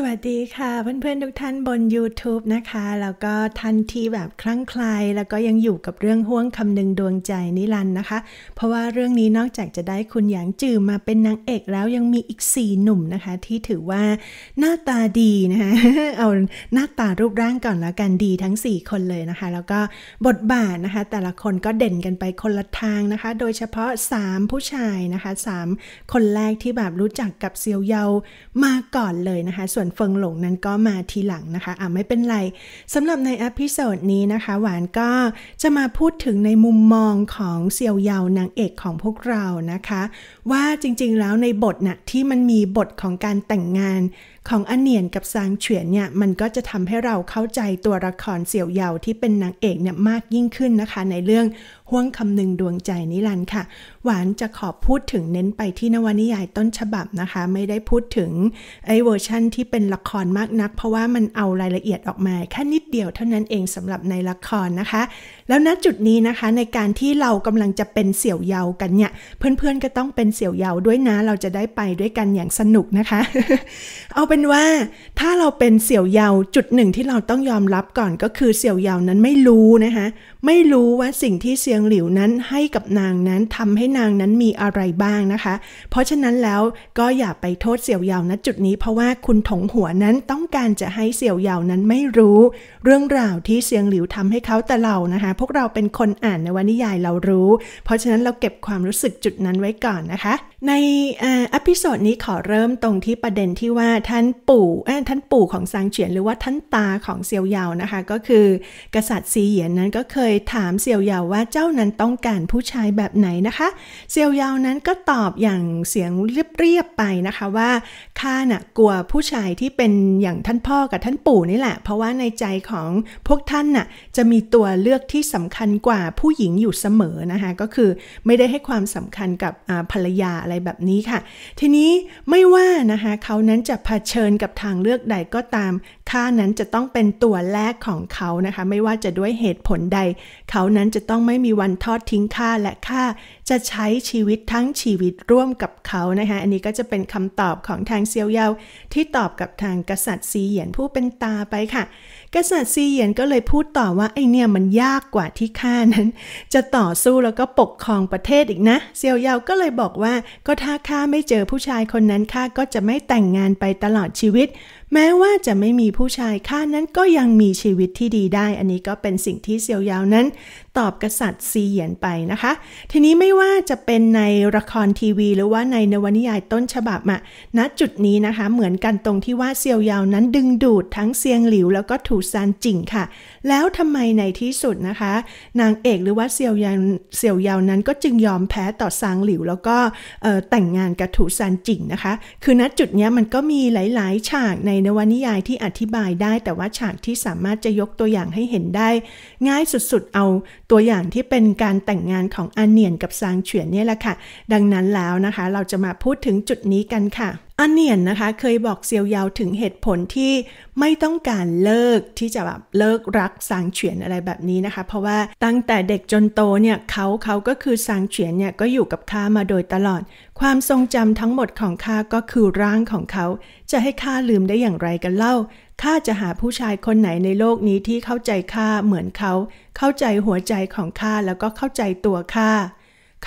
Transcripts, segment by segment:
สวัสดีค่ะเพื่อนๆทุกท่านบน YouTube นะคะ แล้วก็ท่านที่แบบคลั่งไคล้แล้วก็ยังอยู่กับเรื่องห่วงคำนึงดวงใจนิรันนะคะ เพราะว่าเรื่องนี้นอกจากจะได้คุณหยางจือมาเป็นนางเอกแล้วยังมีอีก 4 หนุ่มนะคะที่ถือว่าหน้าตาดีนะคะเอาหน้าตารูปร่างก่อนแล้วกันดีทั้ง 4 คนเลยนะคะแล้วก็บทบาทนะคะแต่ละคนก็เด่นกันไปคนละทางนะคะ โดยเฉพาะ 3 ผู้ชายนะคะ3คนแรกที่แบบรู้จักกับเซียวเยามาก่อนเลยนะคะส่วนนเฟิงหลงนั้นก็มาทีหลังนะคะ อ่าไม่เป็นไร สำหรับในอพิโซดนี้นะคะ หวานก็จะมาพูดถึงในมุมมองของเซียวเยานางเอกของพวกเรานะคะ ว่าจริงๆแล้วในบทนะ่ะที่มันมีบทของการแต่งงาน ของอเนียนกับซางเฉียนเนี่ยมันก็จะทำให้เราเข้าใจตัวละครเสี่ยวเยาที่เป็นนางเอกเนี่ยมากยิ่งขึ้นนะคะในเรื่องห่วงคำนึงดวงใจนิรันด์ค่ะ หวานจะขอพูดถึงเน้นไปที่นวนิยายต้นฉบับนะคะ ไม่ได้พูดถึงไอ้เวอร์ชั่นที่เป็นละครมากนัก เพราะว่ามันเอารายละเอียดออกมาแค่นิดเดียวเท่านั้นเองสำหรับในละครนะคะ แล้วณจุดนี้นะคะ ในการที่เรากำลังจะเป็นเสี่ยวเยากันเนี่ย เพื่อนๆ ก็ต้องเป็นเสี่ยวเยาด้วยนะ เราจะได้ไปด้วยกันอย่างสนุกนะคะ เอาเป็นว่าถ้าเราเป็นเสี่ยวเยาจุดหนึ่งที่เราต้องยอมรับก่อนก็คือเสี่ยวเยานั้นไม่รู้นะคะ ไม่รู้ว่าสิ่งที่เสี่ยวียงหลิวนั้นให้กับนางนั้นทำให้นางนั้นมีอะไรบ้างนะคะ เพราะฉะนั้นแล้วก็อย่าไปโทษเสี่ยวเยาณจุดนี้เพราะว่าคุณถงหัวนั้นต้องการจะให้เสี่ยวเยาวนั้นไม่รู้ เรื่องราวที่เสียงหลิวทำให้เขาแต่เรานะคะพวกเราเป็นคนอ่านในวนิยายเรารู้ เพราะฉะนั้นเราเก็บความรู้สึกจุดนั้นไว้ก่อนนะคะ ในอพิโซดนี้ขอเริ่มตรงที่ประเด็นที่ว่าท่านปู่ท่านปู่ของซางเฉียนหรือว่าท่านตาของเซียวเยานะคะ ก็คือกษัตริย์ซีเหยียนนั้นก็เคยถามเซียวเยาว่าเจ้านั้นต้องการผู้ชายแบบไหนนะคะ เซียวยาวนั้นก็ตอบอย่างเสียงเรียบๆไปนะคะว่าข้าน่ะกลัวผู้ชายที่เป็นอย่างท่านพ่อกับท่านปู่นี่แหละเพราะว่าในใจของพวกท่านน่ะจะมีตัวเลือกที่สำคัญกว่าผู้หญิงอยู่เสมอนะคะก็คือไม่ได้ให้ความสำคัญกับภรรยาอะไรแบบนี้ค่ะ ทีนี้ไม่ว่านะคะเขานั้นจะะเผชิญกับทางเลือกใดก็ตามค่านั้นจะต้องเป็นตัวแรกของเขานะคะ ไม่ว่าจะด้วยเหตุผลใด เขานั้นจะต้องไม่มีวันทอดทิ้งค่าและค่าจะใช้ชีวิตทั้งชีวิตร่วมกับเขานะคะอันนี้ก็จะเป็นคำตอบของทางเซียวเยาที่ตอบกับทางกษัตริย์ซีเหยียนผู้เป็นตาไปค่ะ กษัตริย์ซีเหยียนก็เลยพูดต่อว่า ไอเนี่ยมันยากกว่าที่ข้านั้นจะต่อสู้แล้วก็ปกครองประเทศอีกนะ เซียวเยา ก็เลยบอกว่าก็ถ้าข้าไม่เจอผู้ชายคนนั้นข้าก็จะไม่แต่งงานไปตลอดชีวิต แม้ว่าจะไม่มีผู้ชายข้านั้นก็ยังมีชีวิตที่ดีได้ อันนี้ก็เป็นสิ่งที่เซียวเยานั้นตอบกษัตริย์ซีเหยียนไปนะคะ ทีนี้ไม่ว่าจะเป็นในละครทีวี หรือว่าในนวนิยายต้นฉบับอะณ จุดนี้นะคะเหมือนกันตรงที่ว่าเซียวยาวนั้นดึงดูดทั้งเซียงหลิวแล้วก็ถูซานจิ่งค่ะ แล้วทำไมในที่สุดนะคะ นางเอกหรือว่าเซียวยาวเซียวยาวนั้นก็จึงยอมแพ้ต่อซางหลิวแล้วก็แต่งงานกับถูซานจิ่งนะคะ คือณจุดนี้มันก็มีหลายๆ ฉากในนวนิยายที่อธิบายได้ แต่ว่าฉากที่สามารถจะยกตัวอย่างให้เห็นได้ ง่ายสุดๆ เอาตัวอย่างที่เป็นการแต่งงานของอาเนียนกับซางเฉียนเนี่ยแหละค่ะ ดังนั้นแล้วนะคะเราจะมาพูดถึงจุดนี้กันค่ะอันเนียนนะคะเคยบอกเซียวยาวถึงเหตุผลที่ไม่ต้องการเลิกที่จะแบบเลิกรักสางเฉียนอะไรแบบนี้นะคะเพราะว่าตั้งแต่เด็กจนโตเนี่ยเขาเขาก็คือสางเฉียนเนี่ยก็อยู่กับข้ามาโดยตลอด ความทรงจำทั้งหมดของข้าก็คือร่างของเขาจะให้ข้าลืมได้อย่างไรกันเล่าข้าจะหาผู้ชายคนไหนในโลกนี้ที่เข้าใจข้าเหมือนเขาเข้าใจหัวใจของข้าแล้วก็เข้าใจตัวข้า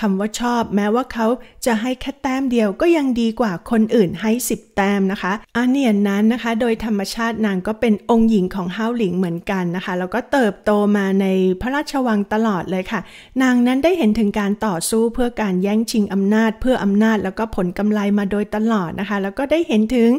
คำว่าชอบแม้ว่าเขาจะให้แค่แต้มเดียวก็ยังดีกว่าคนอื่นให้ 10 แต้มนะคะอาเนียนนั้นนะคะ โดยธรรมชาตินางก็เป็นองค์หญิงของเฮาหลิงเหมือนกันนะคะแล้วก็เติบโตมาในพระราชวังตลอดเลยค่ะ นางนั้นได้เห็นถึงการต่อสู้เพื่อการแย่งชิงอำนาจเพื่ออำนาจแล้วก็ผลกำไรมาโดยตลอดนะคะ แล้วก็ได้เห็นถึง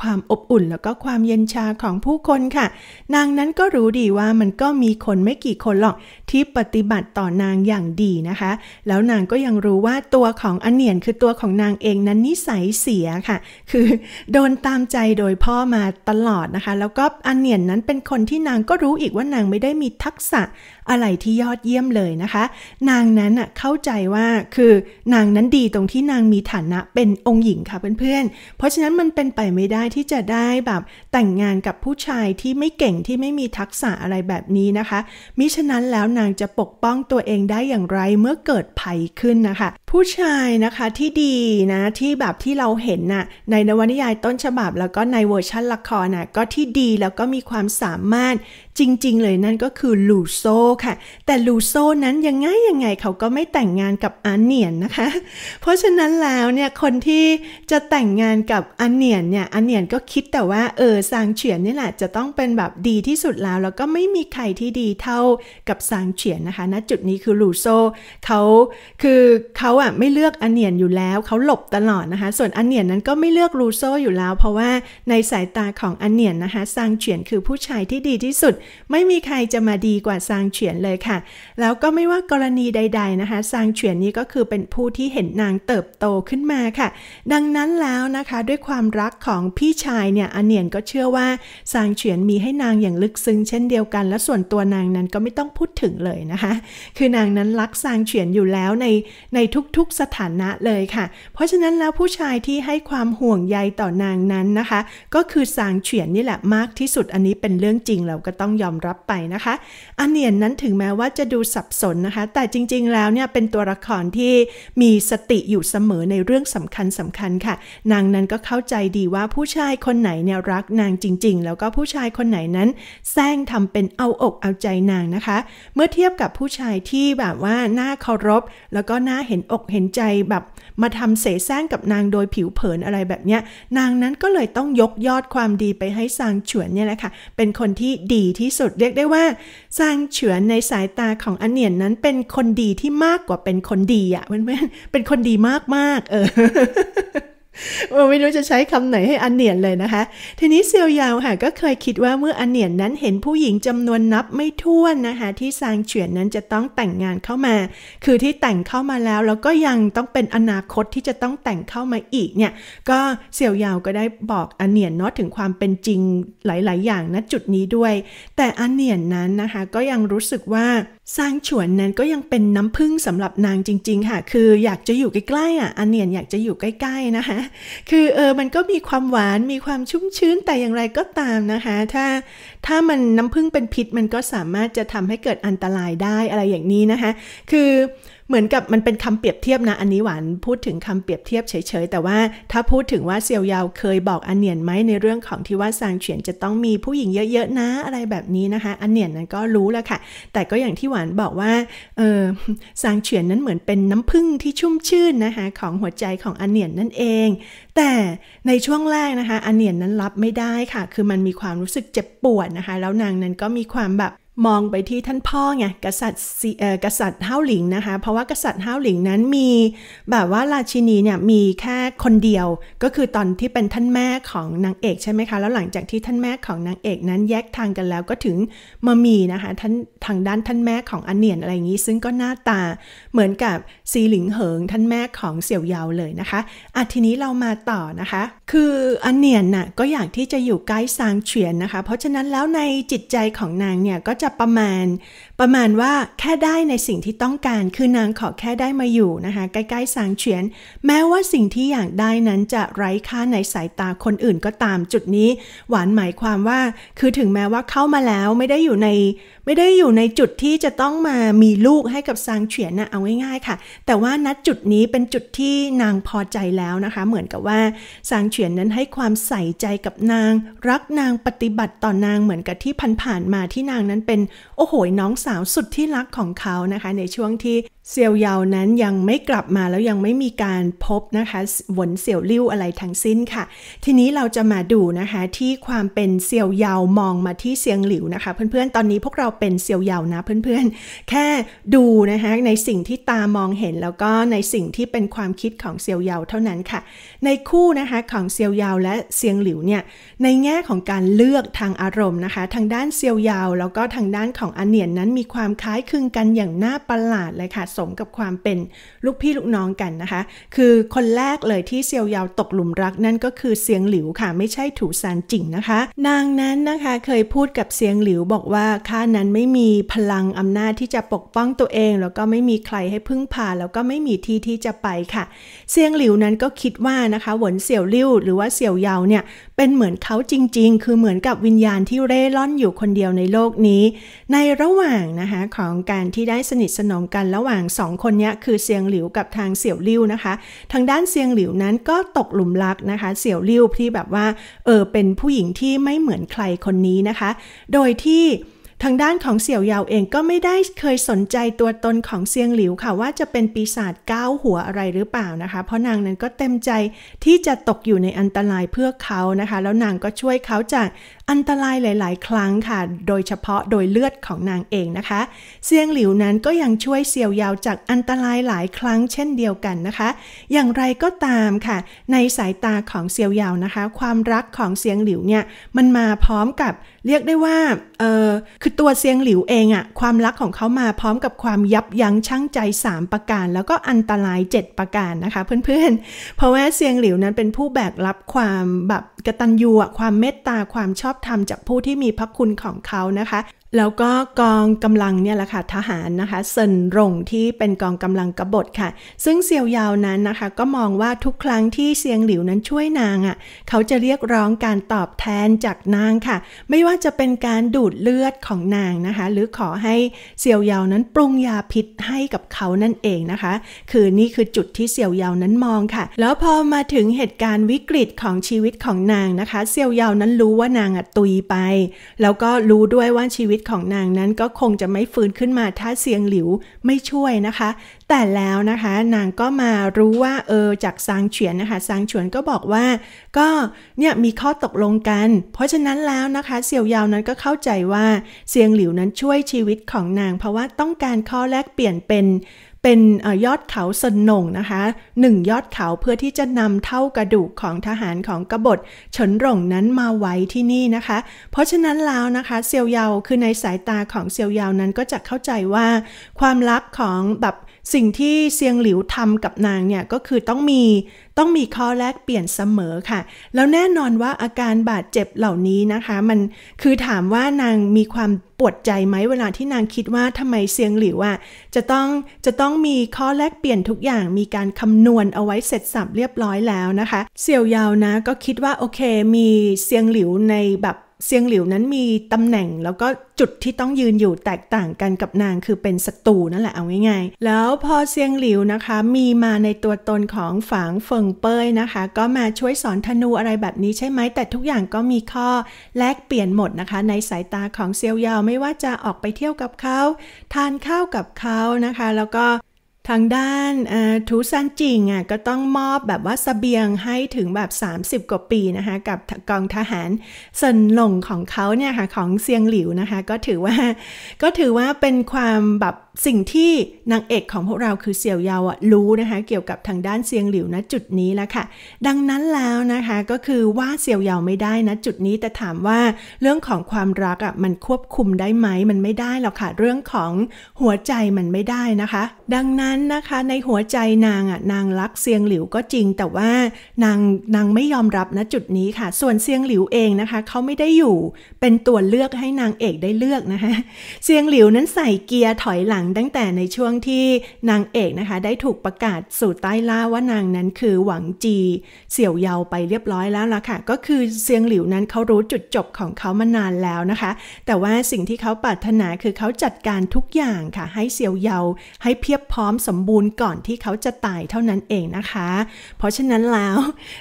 ความอบอุ่นแล้วก็ความเย็นชาของผู้คนค่ะ นางนั้นก็รู้ดีว่ามันก็มีคนไม่กี่คนหรอกที่ปฏิบัติต่อนางอย่างดีนะคะ แล้วนางก็ยังรู้ว่าตัวของอเนียนคือตัวของนางเองนั้นนิสัยเสียค่ะ คือโดนตามใจโดยพ่อมาตลอดนะคะ แล้วก็อเนียนนั้นเป็นคนที่นางก็รู้อีกว่านางไม่ได้มีทักษะอะไรที่ยอดเยี่ยมเลยนะคะ นางนั้นเข้าใจว่าคือนางนั้นดีตรงที่นางมีฐานะเป็นองค์หญิงค่ะเพื่อนๆเพราะฉะนั้นมันเป็นไปไม่ได้ที่จะได้แบบแต่งงานกับผู้ชายที่ไม่เก่งที่ไม่มีทักษะอะไรแบบนี้นะคะ มิฉะนั้นแล้วนางจะปกป้องตัวเองได้อย่างไรเมื่อเกิดภัยขึ้นนะคะ ผู้ชายนะคะที่ดีนะที่แบบที่เราเห็นนะ่ะในนวนิยายต้นฉบับแล้วก็ในเวอร์ชันละครนะ่ะก็ที่ดีแล้วก็มีความสามารถจริง ๆ เลยนั่นก็คือลูโซค่ะ แต่ลูโซนั้นยังไงยังไงเขาก็ไม่แต่งงานกับอันเนียนนะคะ เพราะฉะนั้นแล้วเนี่ยคนที่จะแต่งงานกับอันเนียนเนี่ยอันเนียนก็คิดแต่ว่าเออซางเฉียนนี่แหละ จะต้องเป็นแบบดีที่สุดแล้ว แล้วก็ไม่มีใครที่ดีเท่ากับซางเฉียนนะคะณนะจุดนี้คือลูโซเขาคือเขาอ่ะไม่เลือกอันเนียนอยู่แล้วเขาหลบตลอดนะคะส่วนอันเนียนนั้นก็ไม่เลือกลูโซอยู่แล้ว เพราะว่าในสายตาของอันเนียนนะคะซางเฉียนคือผู้ชายที่ดีที่สุด ไม่มีใครจะมาดีกว่าซางเฉียนเลยค่ะ แล้วก็ไม่ว่ากรณีใดๆนะคะซางเฉียนนี้ก็คือเป็นผู้ที่เห็นนางเติบโตขึ้นมาค่ะ ดังนั้นแล้วนะคะด้วยความรักของพี่ชาย เนี่ยอันเนียนก็เชื่อว่าซางเฉียนมีให้นางอย่างลึกซึ้งเช่นเดียวกัน และส่วนตัวนางนั้นก็ไม่ต้องพูดถึงเลยนะคะ คือนางนั้นรักซางเฉียนอยู่แล้วในในทุกๆสถานะเลยค่ะ เพราะฉะนั้นแล้วผู้ชายที่ให้ความห่วงใยต่อนางนั้นนะคะก็คือซางเฉียนนี่แหละมากที่สุด อันนี้เป็นเรื่องจริงเราก็ต้องยอมรับไปนะคะอันเนียนนั้นถึงแม้ว่าจะดูสับสนนะคะ แต่จริงๆแล้วเนี่ยเป็นตัวละครที่มีสติอยู่เสมอในเรื่องสำคัญสำคัญค่ะ นางนั้นก็เข้าใจดีว่าผู้ชายคนไหนเนี่ยรัก นางจริงๆ แล้วก็ผู้ชายคนไหนนั้นแซงทำเป็นเอาอกเอาใจนางนะคะ เมื่อเทียบกับผู้ชายที่แบบว่าน่าเคารพแล้วก็น่าเห็นอกเห็นใจแบบ มาทำเสแสร้งกับนางโดยผิวเผินอะไรแบบเนี้ยนางนั้นก็เลยต้องยกยอดความดีไปให้ซางเฉวนเนี่ยแหละค่ะเป็นคนที่ดีที่สุด เรียกได้ว่าซางเฉวนในสายตาของอันเนียนนั้นเป็นคนดีที่มากกว่าเป็นคนดีอะ่ะเพื่อนเเป็นคนดีมากๆ เออไม่รู้จะใช้คำไหนให้อันเนียนเลยนะคะ ทีนี้เซียวยาวค่ะ ก็เคยคิดว่าเมื่ออันเนียนนั้นเห็นผู้หญิงจำนวนนับไม่ถ้วนนะคะ ที่ซางเฉียนนั้นจะต้องแต่งงานเข้ามา คือที่แต่งเข้ามาแล้ว แล้วก็ยังต้องเป็นอนาคตที่จะต้องแต่งเข้ามาอีกเนี่ย ก็เซียวยาวก็ได้บอกอันเนียนเนาะถึงความเป็นจริงหลาย ๆ อย่างณจุดนี้ด้วย แต่อันเนียนนั้นนะคะ ก็ยังรู้สึกว่าสร้างฉวนนั้นก็ยังเป็นน้ำพึ่งสำหรับนางจริง ๆ ค่ะ คืออยากจะอยู่ใกล้ๆอ่ะอันเนียนอยากจะอยู่ใกล้ๆนะคะ คือเออมันก็มีความหวาน มีความชุ่มชื้นแต่อย่างไรก็ตามนะคะ ถ้า ถ้ามันน้ำพึ่งเป็นพิษ มันก็สามารถจะทำให้เกิดอันตรายได้อะไรอย่างนี้นะคะ คือเหมือนกับมันเป็นคำเปรียบเทียบนะ อันนี้หวานพูดถึงคำเปรียบเทียบเฉยๆ แต่ว่าถ้าพูดถึงว่าเซียวยาวเคยบอกอันเนียนไหมในเรื่องของที่ว่าซางเฉียนจะต้องมีผู้หญิงเยอะๆนะอะไรแบบนี้นะคะ อันเนียนนั้นก็รู้แล้วค่ะ แต่ก็อย่างที่หวานบอกว่าเออซางเฉียนนั้นเหมือนเป็นน้ำพึ่งที่ชุ่มชื่นนะคะของหัวใจของอันเนียนนั่นเอง แต่ในช่วงแรกนะคะอันเนียนนั้นรับไม่ได้ค่ะ คือมันมีความรู้สึกเจ็บปวดนะคะแล้วนางนั้นก็มีความแบบมองไปที่ท่านพ่อไงกษัตริย์กษัตริย์เ้าวหลิงนะคะ เพราะว่ากษัตริย์เ้าวหลิงนั้นมี แบบว่าราชินีเนี่ยมีแค่คนเดียวก็คือตอนที่เป็นท่านแม่ของนางเอกใช่ไหมคะ แล้วหลังจากที่ท่านแม่ของนางเอกนั้นแยกทางกันแล้วก็ถึงมามีนะคะท่านทางด้านท่านแม่ของอันเนียนอะไรอย่างนี้ซึ่งก็หน้าตาเหมือนกับซีหลิงเหิง ท่านแม่ของเสี่ยวเยาเลยนะคะอ่ะทีนี้เรามาต่อนะคะ คืออันเนียนน่ะก็อยากที่จะอยู่ใกล้ซางเฉียนนะคะ เพราะฉะนั้นแล้วในจิตใจของนางเนี่ยก็จะประมาณประมาณว่าแค่ได้ในสิ่งที่ต้องการ คือนางขอแค่ได้มาอยู่นะคะใกล้ๆสางเฉียนแม้ว่าสิ่งที่อยากได้นั้นจะไร้ค่าในสายตาคนอื่นก็ตามจุดนี้ หวานหมายความว่า คือถึงแม้ว่าเข้ามาแล้วไม่ได้อยู่ใน ไม่ได้อยู่ในจุดที่จะต้องมามีลูกให้กับสางเฉียนนะเอาง่ายๆค่ะ แต่ว่านัดจุดนี้เป็นจุดที่นางพอใจแล้วนะคะเหมือนกับว่าสางเฉียนนั้นให้ความใส่ใจกับนาง รักนางปฏิบัติต่อนางเหมือนกับที่ผ่านๆมาที่นางนั้นเป็น โอ้โหน้องสาวสุดที่รักของเขานะคะในช่วงที่เซียวยาวนั้นยังไม่กลับมาแล้วยังไม่มีการพบนะคะหวนเสี่ยวลิ้วอะไรทั้งสิ้นค่ะ ทีนี้เราจะมาดูนะคะ ที่ความเป็นเซียวยาวมองมาที่เซียงหลิวนะคะเพื่อนๆตอนนี้พวกเราเป็นเซียวยาวนะเพื่อนๆ แค่ดูนะคะในสิ่งที่ตามองเห็น แล้วก็ในสิ่งที่เป็นความคิดของเซียวยาวเท่านั้นค่ะ ในคู่นะคะของเซียวยาวและเซียงหลิวเนี่ยในแง่ของการเลือกทางอารมณ์นะคะ ทางด้านเซียวยาวแล้วก็ทางด้านของอเนียนนั้นมีความคล้ายคลึงกันอย่างน่าประหลาดเลยค่ะสมกับความเป็นลูกพี่ลูกน้องกันนะคะ คือคนแรกเลยที่เซียวยาวตกหลุมรักนั่นก็คือเซียงหลิวค่ะ ไม่ใช่ถูซานจิง นะคะ นางนั้นนะคะเคยพูดกับเซียงหลิวบอกว่าข้านั้นไม่มีพลังอำนาจที่จะปกป้องตัวเอง แล้วก็ไม่มีใครให้พึ่งพาแล้วก็ไม่มีที่ที่จะไปค่ะเซียงหลิวนั้นก็คิดว่านะคะ หวนเสี่ยวลิ่วหรือว่าเสี่ยวยาวเนี่ยเป็นเหมือนเขาจริง ๆ คือเหมือนกับวิญญาณที่เร่ร่อนอยู่คนเดียวในโลกนี้ ในระหว่างนะคะของการที่ได้สนิทสนมกันระหว่างางสองคนนี้คือเซียงหลิวกับทางเสี่ยวลิ่วนะคะ ทางด้านเซียงหลิวนั้นก็ตกหลุมรักนะคะ เสี่ยวลิ่วที่แบบว่าเออเป็นผู้หญิงที่ไม่เหมือนใครคนนี้นะคะ โดยที่ทางด้านของเสี่ยวเยาเองก็ไม่ได้เคยสนใจตัวตนของเซียงหลิวค่ะว่าจะเป็นปีศาจก้าหัวอะไรหรือเปล่านะคะ เพราะนางนั้นก็เต็มใจที่จะตกอยู่ในอันตรายเพื่อเขานะคะ แล้วนางก็ช่วยเขาจากอันตรายหลาย ๆ ครั้งค่ะ โดยเฉพาะโดยเลือดของนางเองนะคะเซียงหลิวนั้นก็ยังช่วยเซียวยาวจากอันตรายหลายครั้งเช่นเดียวกันนะคะ อย่างไรก็ตามค่ะ ในสายตาของเซียวยาวนะคะ ความรักของเซียงหลิวเนี่ยมันมาพร้อมกับเรียกได้ว่าเออคือตัวเซียงหลิวเองอะความรักของเขามาพร้อมกับความยับยั้งชั่งใจ 3 ประการ แล้วก็อันตราย 7 ประการนะคะเพื่อนๆ เพราะว่าเซียงหลิวนั้นเป็นผู้แบกรับความแบบกระตันยูความเมตตาความชอบธรรมจากผู้ที่มีพระคุณของเขานะคะแล้วก็กองกำลังเนี่ยแหละค่ะทหารนะคะเซินรงที่เป็นกองกำลังกบฏค่ะ ซึ่งเซียวยาวนั้นนะคะก็มองว่าทุกครั้งที่เซียงหลิวนั้นช่วยนางอะ่ะเขาจะเรียกร้องการตอบแทนจากนางค่ะ ไม่ว่าจะเป็นการดูดเลือดของนางนะคะหรือขอให้เซียวยาวนั้นปรุงยาพิษให้กับเขานั่นเองนะคะ คือนี่คือจุดที่เซียวยาวนั้นมองค่ะ แล้วพอมาถึงเหตุการณ์วิกฤตของชีวิตของนางนะคะเซียวยาวนั้นรู้ว่านางอะ่ะตุยไปแล้วก็รู้ด้วยว่าชีวิตตของนางนั้นก็คงจะไม่ฟื้นขึ้นมา ถ้าเสียงหลิวไม่ช่วยนะคะ แต่แล้วนะคะ นางก็มารู้ว่าเออจากซางเฉียนนะคะซางเฉียนก็บอกว่าก็เนี่ยมีข้อตกลงกัน เพราะฉะนั้นแล้วนะคะ เสี่ยวยาวนั้นก็เข้าใจว่า เสียงหลิวนั้นช่วยชีวิตของนาง เพราะว่าต้องการข้อแลกเปลี่ยนเป็นเป็นยอดเขาสนงนะคะหนึ่งยอดเขาเพื่อที่จะนำเท่ากระดูกของทหารของกบฏเฉินหลงนั้นมาไว้ที่นี่นะคะ เพราะฉะนั้นแล้วนะคะเซียวเยาคือในสายตาของเซียวเยานั้นก็จะเข้าใจว่า ความลับของแบบสิ่งที่เซียงหลิวทำกับนางเนี่ยก็คือต้องมีต้องมีข้อแลกเปลี่ยนเสมอค่ะ แล้วแน่นอนว่าอาการบาดเจ็บเหล่านี้นะคะ มันคือถามว่านางมีความปวดใจไหมเวลาที่นางคิดว่าทำไมเซียงหลิวอ่ะจะต้องจะต้องมีข้อแลกเปลี่ยนทุกอย่างมีการคำนวณเอาไว้เสร็จสับเรียบร้อยแล้วนะคะ เสี่ยวยาวนะ ก็คิดว่าโอเคมีเซียงหลิวในแบบเซียงหลิวนั้นมีตำแหน่งแล้วก็จุดที่ต้องยืนอยู่แตกต่างกันกับนางคือเป็นศัตรูนั่นแหละเอาง่ายๆ แล้วพอเซียงหลิวนะคะมีมาในตัวตนของฝางเฟิงเป้ยนะคะก็มาช่วยสอนธนูอะไรแบบนี้ใช่ไหมแต่ทุกอย่างก็มีข้อแลกเปลี่ยนหมดนะคะในสายตาของเซียวยาวไม่ว่าจะออกไปเที่ยวกับเขาทานข้าวกับเขานะคะแล้วก็ทางด้านทูซันจิงอ่ะก็ต้องมอบแบบว่าสเสบียงให้ถึงแบบ 30กว่าปีนะคะกับกองทหารสนหลงของเขาเนี่ยค่ะของเซียงหลิวนะคะ ก็ถือว่าก็ถือว่าเป็นความแบบสิ่งที่นางเอกของพวกเราคือเสี่ยวเยาวอะรู้นะคะ เกี่ยวกับทางด้านเซียงหลิวนะจุดนี้แล้วค่ะดังนั้นแล้วนะคะก็คือว่าเสี่ยวเยาวไม่ได้นะจุดนี้ แต่ถามว่าเรื่องของความรักอะมันควบคุมได้ไหมมันไม่ได้หรอกค่ะเรื่องของหัวใจมันไม่ได้นะคะ ดังนั้นนะคะในหัวใจนางอะนางรักเซียงหลิวก็จริงแต่ว่า นางนางไม่ยอมรับนะจุดนี้ค่ะ ส่วนเซียงหลิวเองนะคะเขาไม่ได้อยู่เป็นตัวเลือกให้นางเอกได้เลือกนะคะเซียงหลิวนั้นใส่เกียร์ถอยหลังตั้งแต่ในช่วงที่นางเอกนะคะ ได้ถูกประกาศสู่ใต้ล่าว่านางนั้นคือหวังจี เสี่ยวเยาไปเรียบร้อยแล้วล่ะค่ะ ก็คือเซียงหลิวนั้นเขารู้จุดจบของเขามานานแล้วนะคะ แต่ว่าสิ่งที่เขาปรารถนาคือเขาจัดการทุกอย่างค่ะให้เสี่ยวเยาให้เพียบพร้อมสมบูรณ์ก่อนที่เขาจะตายเท่านั้นเองนะคะ เพราะฉะนั้นแล้ว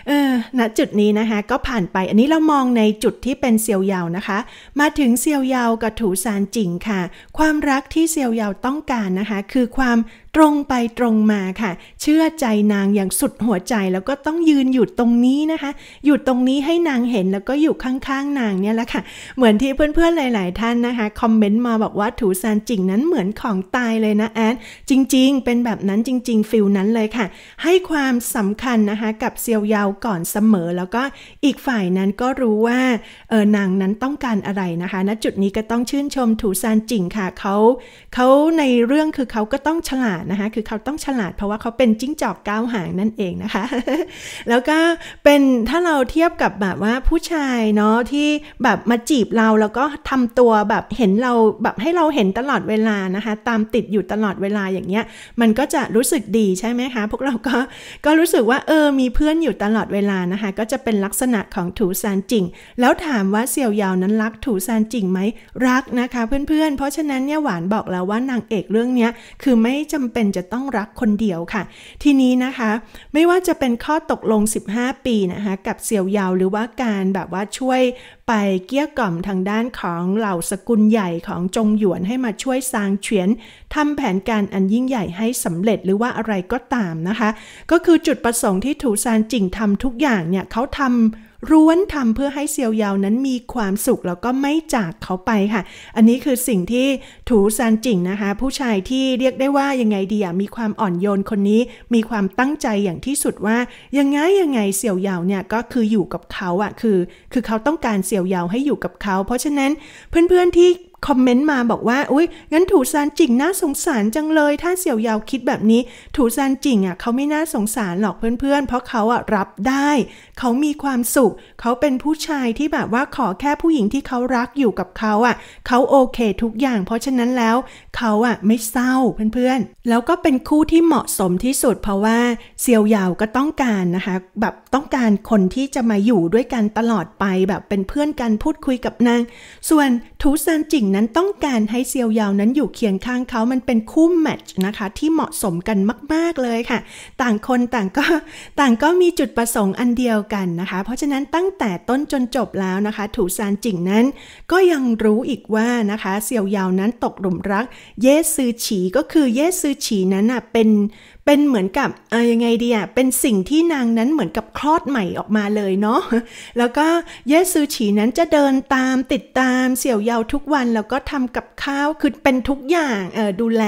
เออณจุดนี้นะคะ ก็ผ่านไปอันนี้เรามองในจุดที่เป็นเซียวเยานะคะ มาถึงเซียวเยากับถูซานจิงค่ะ ความรักที่เซียวเยาตต้องการนะคะ คือความตรงไปตรงมาค่ะ เชื่อใจนางอย่างสุดหัวใจ แล้วก็ต้องยืนอยู่ตรงนี้นะคะอยู่ตรงนี้ให้นางเห็นแล้วก็อยู่ข้างๆนางเนี่ยแหละค่ะเหมือนที่เพื่อนๆ หลายๆท่านนะคะคอมเมนต์มาบอกว่าถูซานจิงนั้นเหมือนของตายเลยนะ แอนจริงๆ เป็นแบบนั้นจริงๆฟิลนั้นเลยค่ะ ให้ความสำคัญนะคะ กับเซียวยาวก่อนเสมอ แล้วก็อีกฝ่ายนั้นก็รู้ว่าเออนางนั้นต้องการอะไรนะคะณนะจุดนี้ก็ต้องชื่นชมถูซานจิงค่ะเขาเขาในเรื่องคือเขาก็ต้องฉลาดดนะคะคือเขาต้องฉลาดเพราะว่าเขาเป็นจิ้งจอกก้าวหางนั่นเองนะคะแล้วก็เป็นถ้าเราเทียบกับแบบว่าผู้ชายเนาะที่แบบมาจีบเราแล้วก็ทำตัวแบบเห็นเราแบบให้เราเห็นตลอดเวลานะคะตามติดอยู่ตลอดเวลาอย่างเงี้ย มันก็จะรู้สึกดีใช่ไหมคะ พวกเราก็ก็รู้สึกว่าเออมีเพื่อนอยู่ตลอดเวลานะคะก็จะเป็นลักษณะของถูซานจิงแล้วถามว่าเสี่ยวยาวนั้นรักถูซานจิงไหมรักนะคะเพื่อนๆเเพราะฉะนั้นเนี่ยหวานบอกแล้วว่านางเอกเรื่องนี้คือไม่จำาเป็นจะต้องรักคนเดียวค่ะ ทีนี้นะคะ ไม่ว่าจะเป็นข้อตกลง 15 ปีนะคะกับเสี่ยวเยาหรือว่าการแบบว่าช่วยไปเกี้ยกล่อมทางด้านของเหล่าสกุลใหญ่ของจงหยวนให้มาช่วยสร้างเฉียนทำแผนการอันยิ่งใหญ่ให้สำเร็จหรือว่าอะไรก็ตามนะคะ ก็คือจุดประสงค์ที่ถูซานจิงทำทุกอย่างเนี่ยเขาทำร้วนทำเพื่อให้เซียวเยานั้นมีความสุขแล้วก็ไม่จากเขาไปค่ะ อันนี้คือสิ่งที่ถูซานจิงนะคะ ผู้ชายที่เรียกได้ว่ายังไงดีมีความอ่อนโยนคนนี้ มีความตั้งใจอย่างที่สุดว่า ยังไงยังไงเซียวเยาเนี่ยก็คืออยู่กับเขาอะคือ คือเขาต้องการเซียวเยาให้อยู่กับเขา เพราะฉะนั้นเพื่อนๆที่คอมเมนต์มาบอกว่า อุ้ยงั้นถูซานจิงน่าสงสารจังเลย ถ้าเสี่ยวยาวคิดแบบนี้ ถูซานจิงอ่ะเขาไม่น่าสงสารหรอกเพื่อนๆ เพราะเขาอ่ะรับได้ เขามีความสุข เขาเป็นผู้ชายที่แบบว่าขอแค่ผู้หญิงที่เขารักอยู่กับเขาอ่ะ เขาโอเคทุกอย่าง เพราะฉะนั้นแล้วเขาอ่ะไม่เศร้าเพื่อนๆ แล้วก็เป็นคู่ที่เหมาะสมที่สุดเพราะว่าเสี่ยวยาวก็ต้องการนะคะ แบบต้องการคนที่จะมาอยู่ด้วยกันตลอดไปแบบเป็นเพื่อนกันพูดคุยกับนาง ส่วนถูซานจิงนั้นต้องการให้เซียวยาวนั้นอยู่เคียงข้างเขามันเป็นคู่แมทช์นะคะที่เหมาะสมกันมาก ๆเลยค่ะ ต่างคนต่างก็ต่างก็มีจุดประสงค์อันเดียวกันนะคะ เพราะฉะนั้นตั้งแต่ต้นจนจบแล้วนะคะ ถูซานจิงนั้น ก็ยังรู้อีกว่านะคะ เซียวยาวนั้นตกหลุมรัก เยซือฉีก็คือเยซือฉีนั้นอ่ะเป็นเป็นเหมือนกับเออยังไงดีอ่ะเป็นสิ่งที่นางนั้นเหมือนกับ คลอดใหม่ออกมาเลยเนาะแล้วก็เยซูฉีนั้นจะเดินตามติดตามเสี่ยวเยาทุกวันแล้วก็ทำกับข้าวคือเป็นทุกอย่างเออดูแล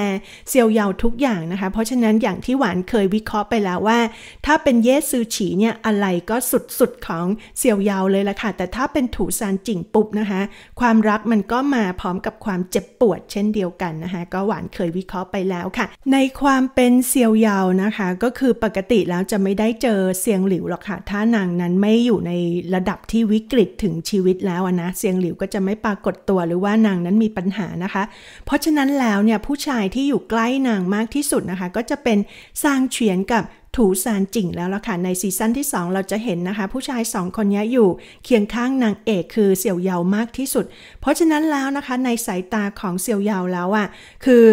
เสี่ยวเยาทุกอย่างนะคะ เพราะฉะนั้นอย่างที่หวานเคยวิเคราะห์ไปแล้วว่า ถ้าเป็นเยซูฉีเนี่ยอะไรก็สุดๆของเสี่ยวเยาเลยละค่ะแต่ถ้าเป็นถูซานจิ่งปุบนะคะความรักมันก็มาพร้อมกับความเจ็บปวด เช่นเดียวกันนะคะก็หวานเคยวิเคราะห์ไปแล้วค่ะ ในความเป็นเสี่ยวเยาาวนะคะก็คือปกติแล้วจะไม่ได้เจอเสียงหลิวหรอกค่ะถ้านางนั้นไม่อยู่ในระดับที่วิกฤตถึงชีวิตแล้วนะเสียงหลิวก็จะไม่ปรากฏตัวหรือว่านางนั้นมีปัญหานะคะ เพราะฉะนั้นแล้วเนี่ยผู้ชายที่อยู่ใกล้นางมากที่สุดนะคะ ก็จะเป็นซางเฉียนกับถูซานจิ่งแล้วล่ะค่ะ ในซีซั่นที่ 2 เราจะเห็นนะคะผู้ชาย 2 คนนี้อยู่เคียงข้างนางเอกคือเสี่ยวเยามากที่สุด เพราะฉะนั้นแล้วนะคะ ในสายตาของเสี่ยวเยาแล้วอะ่ะคือ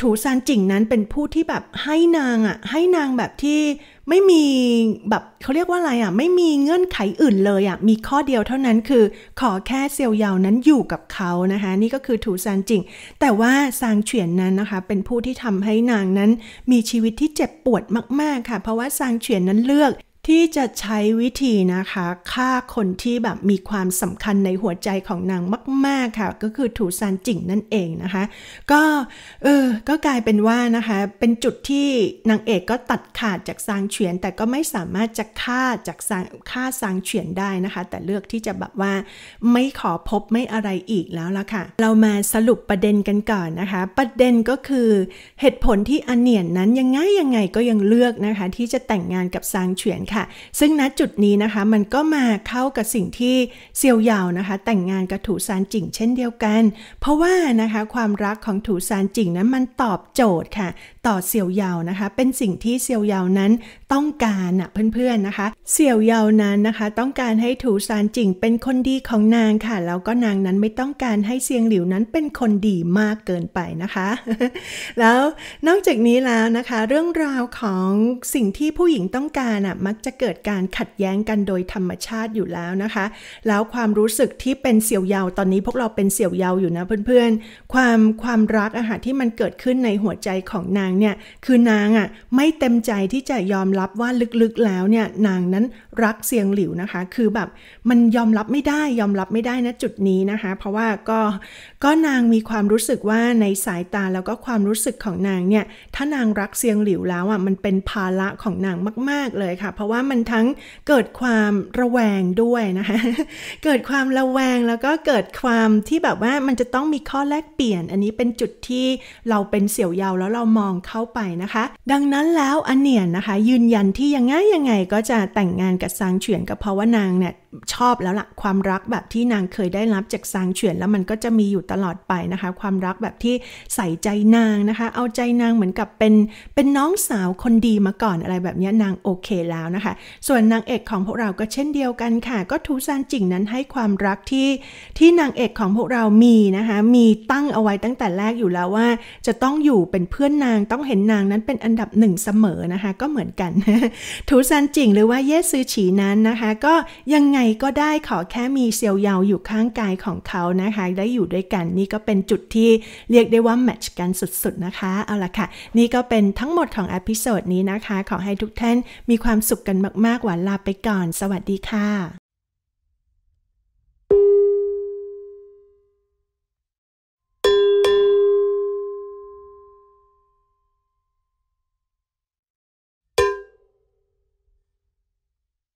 ถูซานจิงนั้นเป็นผู้ที่แบบให้นางอ่ะ ให้นางแบบที่ไม่มีแบบเขาเรียกว่าอะไรอ่ะไม่มีเงื่อนไขอื่นเลยอ่ะมีข้อเดียวเท่านั้นคือ ขอแค่เซียวยาวนั้นอยู่กับเขานะคะ นี่ก็คือถูซานจิง แต่ว่าซางเฉียนนั้นนะคะเป็นผู้ที่ทำให้นางนั้นมีชีวิตที่เจ็บปวดมากๆค่ะ เพราะว่าซางเฉียนนั้นเลือกที่จะใช้วิธีนะคะฆ่าคนที่แบบมีความสำคัญในหัวใจของนางมากๆค่ะก็คือถูซานจิงนั่นเองนะคะ ก็เออก็กลายเป็นว่านะคะเป็นจุดที่นางเอกก็ตัดขาดจากซางเฉียน แต่ก็ไม่สามารถจะฆ่าจากซางฆ่าซางเฉียนได้นะคะ แต่เลือกที่จะแบบว่าไม่ขอพบไม่อะไรอีกแล้วละค่ะ เรามาสรุปประเด็นกันก่อนนะคะประเด็นก็คือเหตุผลที่อเนียนนั้นยังไงยังไงก็ยังเลือกนะคะที่จะแต่งงานกับซางเฉียนค่ะค่ะซึ่งณจุดนี้นะคะมันก็มาเข้ากับสิ่งที่เซียวยาวนะคะ แต่งงานกับถูซานจิงเช่นเดียวกัน เพราะว่านะคะความรักของถูซานจิงนั้นมันตอบโจทย์ค่ะ่อเสียวเยานะคะ เป็นสิ่งที่เสียวเยานั้นต้องการอะเพื่อน ๆนะคะ เสียวเยานั้นนะคะ ต้องการให้ถูซานจิงเป็นคนดีของนางค่ะแล้วก็นางนั้นไม่ต้องการให้เซียงหลิวนั้นเป็นคนดีมากเกินไปนะคะ แล้วนอกจากนี้แล้วนะคะ เรื่องราวของสิ่งที่ผู้หญิงต้องการอ่ะมักจะเกิดการขัดแย้งกันโดยธรรมชาติอยู่แล้วนะคะ แล้วความรู้สึกที่เป็นเสียวเยาตอนนี้พวกเราเป็นเสียวเยาอยู่นะเพื่อนๆ ความความรักอาหารที่มันเกิดขึ้นในหัวใจของนางเนี่ยคือนางอะ่ะไม่เต็มใจที่จะยอมรับว่าลึกๆแล้วเนี่ยนางนั้นรักเซียงหลิวนะคะ คือแบบมันยอมรับไม่ได้ยอมรับไม่ได้นะจุดนี้นะคะ เพราะว่าก็ก็นางมีความรู้สึกว่าในสายตาแล้วก็ความรู้สึกของนางเนี่ยถ้านางรักเซียงหลิวแล้วอ่ะมันเป็นภาระของนางมากๆเลยค่ะ เพราะว่ามันทั้งเกิดความระแวงด้วยนะคะเกิดความระแวงแล้วก็เกิดความที่แบบว่ามันจะต้องมีข้อแลกเปลี่ยน อันนี้เป็นจุดที่เราเป็นเสี่ยวเยาแล้วเรามองเข้าไปนะคะ ดังนั้นแล้วอเนียนนะคะยืนยันที่ยังไงยังไงก็จะแต่งงานกับกับซางเฉียนกับภาวนางเนี่ยชอบแล้วละ่ะความรักแบบที่นางเคยได้รับจากซางเฉียนแล้วมันก็จะมีอยู่ตลอดไปนะคะ ความรักแบบที่ใส่ใจนางนะคะเอาใจนางเหมือนกับเป็นเป็นน้องสาวคนดีมาก่อนอะไรแบบนี้นางโอเคแล้วนะคะ ส่วนนางเอกของพวกเราก็เช่นเดียวกันค่ะ ก็ทูซานจิงนั้นให้ความรักที่ ที่นางเอกของพวกเรามีนะคะมีตั้งเอาไว้ตั้งแต่แรกอยู่แล้วว่า จะต้องอยู่เป็นเพื่อนนาง ต้องเห็นนางนั้นเป็นอันดับหนึ่งเสมอนะคะก็เหมือนกันทูซานจิงหรือว่าเยซือฉีนั้นนะคะก็ยังไงก็ได้ขอแค่มีเซียวเยาวอยู่ข้างกายของเขานะคะ ได้อยู่ด้วยกัน นี่ก็เป็นจุดที่เรียกได้ว่าแมทช์กันสุดๆนะคะ เอาละค่ะ นี่ก็เป็นทั้งหมดของอพิโซดนี้นะคะ ขอให้ทุกท่านมีความสุขกันมาก ๆ หวานลาไปก่อน สวัสดีค่ะ